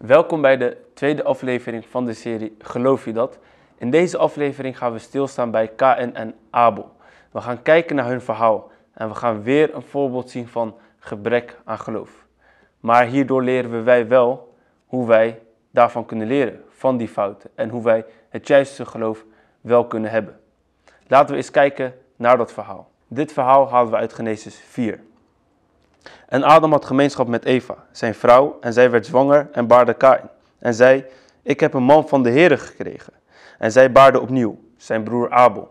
Welkom bij de tweede aflevering van de serie Geloof je dat? In deze aflevering gaan we stilstaan bij KN en Abel. We gaan kijken naar hun verhaal en we gaan weer een voorbeeld zien van gebrek aan geloof. Maar hierdoor leren we wij wel hoe wij daarvan kunnen leren, van die fouten en hoe wij het juiste geloof wel kunnen hebben. Laten we eens kijken naar dat verhaal. Dit verhaal halen we uit Genesis 4. En Adam had gemeenschap met Eva, zijn vrouw, en zij werd zwanger en baarde Kain. En zei, ik heb een man van de Heere gekregen. En zij baarde opnieuw, zijn broer Abel.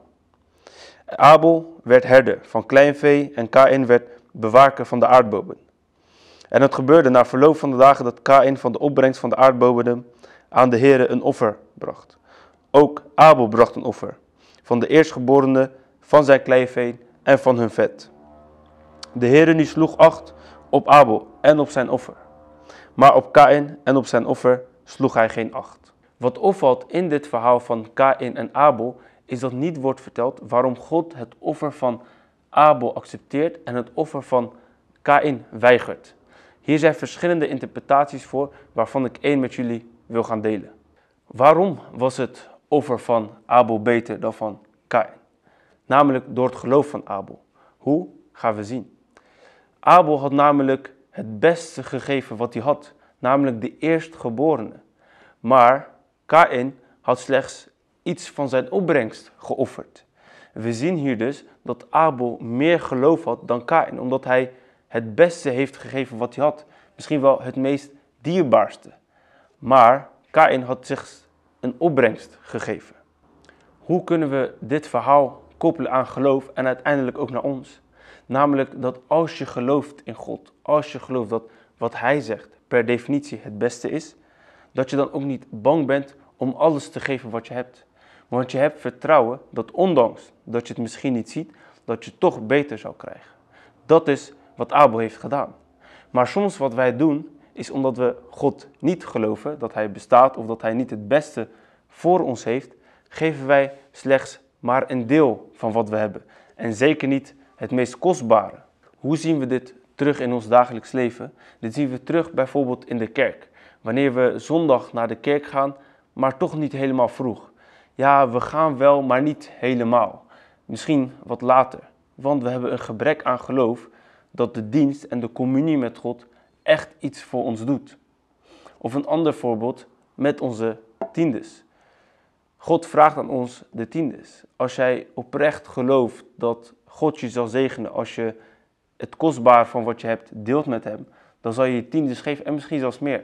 Abel werd herder van kleinvee en Kain werd bewaker van de aardbodem. En het gebeurde na verloop van de dagen dat Kain van de opbrengst van de aardbodem aan de Heere een offer bracht. Ook Abel bracht een offer van de eerstgeborene, van zijn kleinvee en van hun vet. De Heer nu sloeg acht op Abel en op zijn offer. Maar op Kain en op zijn offer sloeg hij geen acht. Wat opvalt in dit verhaal van Kain en Abel is dat niet wordt verteld waarom God het offer van Abel accepteert en het offer van Kain weigert. Hier zijn verschillende interpretaties voor waarvan ik één met jullie wil gaan delen. Waarom was het offer van Abel beter dan van Kain? Namelijk door het geloof van Abel. Hoe gaan we zien? Abel had namelijk het beste gegeven wat hij had, namelijk de eerstgeborene. Maar Kain had slechts iets van zijn opbrengst geofferd. We zien hier dus dat Abel meer geloof had dan Kain, omdat hij het beste heeft gegeven wat hij had. Misschien wel het meest dierbaarste. Maar Kain had zich een opbrengst gegeven. Hoe kunnen we dit verhaal koppelen aan geloof en uiteindelijk ook naar ons? Namelijk dat als je gelooft in God, als je gelooft dat wat Hij zegt per definitie het beste is, dat je dan ook niet bang bent om alles te geven wat je hebt. Want je hebt vertrouwen dat ondanks dat je het misschien niet ziet, dat je toch beter zou krijgen. Dat is wat Abel heeft gedaan. Maar soms wat wij doen, is omdat we God niet geloven, dat Hij bestaat of dat Hij niet het beste voor ons heeft, geven wij slechts maar een deel van wat we hebben. En zeker niet het meest kostbare. Hoe zien we dit terug in ons dagelijks leven? Dit zien we terug bijvoorbeeld in de kerk. Wanneer we zondag naar de kerk gaan, maar toch niet helemaal vroeg. Ja, we gaan wel, maar niet helemaal. Misschien wat later. Want we hebben een gebrek aan geloof dat de dienst en de communie met God echt iets voor ons doet. Of een ander voorbeeld met onze tiendes. God vraagt aan ons de tiendes. Als jij oprecht gelooft dat God je zal zegenen als je het kostbaar van wat je hebt deelt met hem. Dan zal je je tiendes geven en misschien zelfs meer.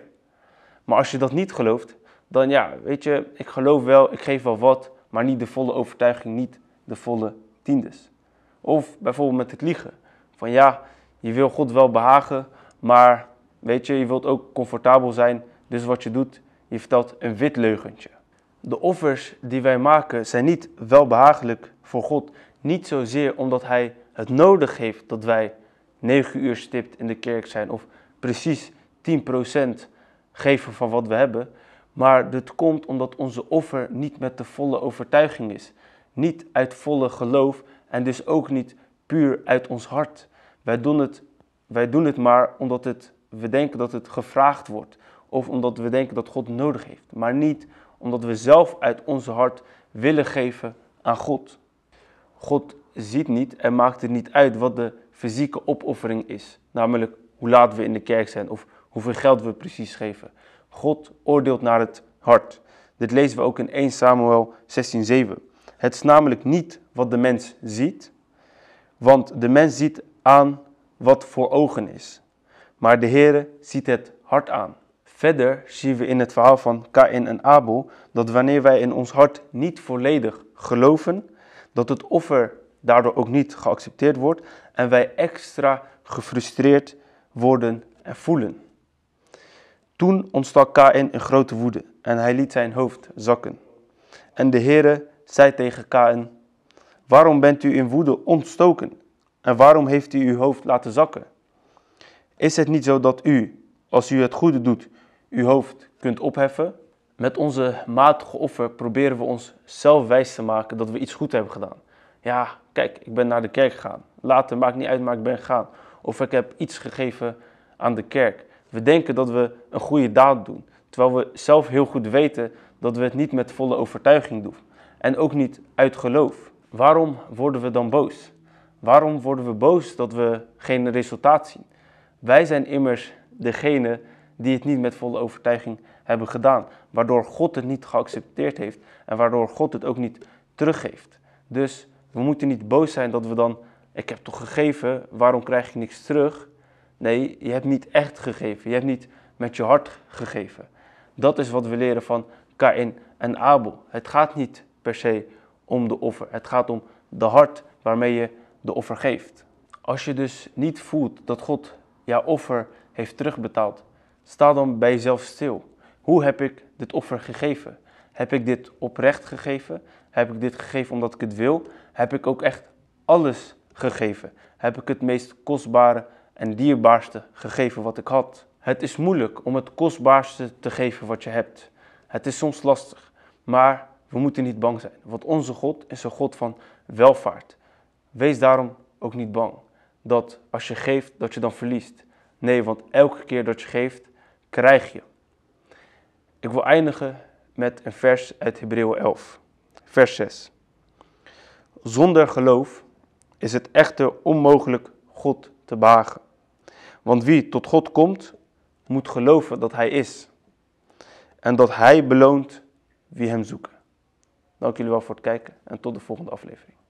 Maar als je dat niet gelooft, dan ja, weet je, ik geloof wel, ik geef wel wat, maar niet de volle overtuiging, niet de volle tiendes. Of bijvoorbeeld met het liegen. Van ja, je wil God wel behagen, maar weet je, je wilt ook comfortabel zijn. Dus wat je doet, je vertelt een wit leugentje. De offers die wij maken zijn niet welbehagelijk voor God niet zozeer omdat hij het nodig heeft dat wij negen uur stipt in de kerk zijn of precies 10% geven van wat we hebben, maar dit komt omdat onze offer niet met de volle overtuiging is, niet uit volle geloof en dus ook niet puur uit ons hart. Wij doen het, wij doen het maar omdat het, we denken dat het gevraagd wordt of omdat we denken dat God nodig heeft, maar niet omdat we zelf uit onze hart willen geven aan God. God ziet niet en maakt het niet uit wat de fysieke opoffering is. Namelijk hoe laat we in de kerk zijn of hoeveel geld we precies geven. God oordeelt naar het hart. Dit lezen we ook in 1 Samuel 16:7. Het is namelijk niet wat de mens ziet, want de mens ziet aan wat voor ogen is. Maar de Heere ziet het hart aan. Verder zien we in het verhaal van Kain en Abel dat wanneer wij in ons hart niet volledig geloven, dat het offer daardoor ook niet geaccepteerd wordt en wij extra gefrustreerd worden en voelen. Toen ontstak Kain in grote woede en hij liet zijn hoofd zakken. En de Heere zei tegen Kain, waarom bent u in woede ontstoken en waarom heeft u uw hoofd laten zakken? Is het niet zo dat u, als u het goede doet, uw hoofd kunt opheffen met onze matige offer proberen we ons zelf wijs te maken dat we iets goed hebben gedaan. Ja, kijk, ik ben naar de kerk gegaan. Later maakt niet uit, maar ik ben gegaan. Of ik heb iets gegeven aan de kerk. We denken dat we een goede daad doen, terwijl we zelf heel goed weten dat we het niet met volle overtuiging doen en ook niet uit geloof. Waarom worden we dan boos? Waarom worden we boos dat we geen resultaat zien? Wij zijn immers degene die het niet met volle overtuiging hebben gedaan, waardoor God het niet geaccepteerd heeft en waardoor God het ook niet teruggeeft. Dus we moeten niet boos zijn dat we dan, ik heb toch gegeven, waarom krijg ik niks terug? Nee, je hebt niet echt gegeven, je hebt niet met je hart gegeven. Dat is wat we leren van Kain en Abel. Het gaat niet per se om de offer, het gaat om de hart waarmee je de offer geeft. Als je dus niet voelt dat God jouw offer heeft terugbetaald, sta dan bij jezelf stil. Hoe heb ik dit offer gegeven? Heb ik dit oprecht gegeven? Heb ik dit gegeven omdat ik het wil? Heb ik ook echt alles gegeven? Heb ik het meest kostbare en dierbaarste gegeven wat ik had? Het is moeilijk om het kostbaarste te geven wat je hebt. Het is soms lastig, maar we moeten niet bang zijn, want onze God is een God van welvaart. Wees daarom ook niet bang dat als je geeft, dat je dan verliest. Nee, want elke keer dat je geeft, krijg je. Ik wil eindigen met een vers uit Hebreeën 11, vers 6. Zonder geloof is het echter onmogelijk God te behagen. Want wie tot God komt, moet geloven dat Hij is. En dat Hij beloont wie Hem zoeken. Dank jullie wel voor het kijken en tot de volgende aflevering.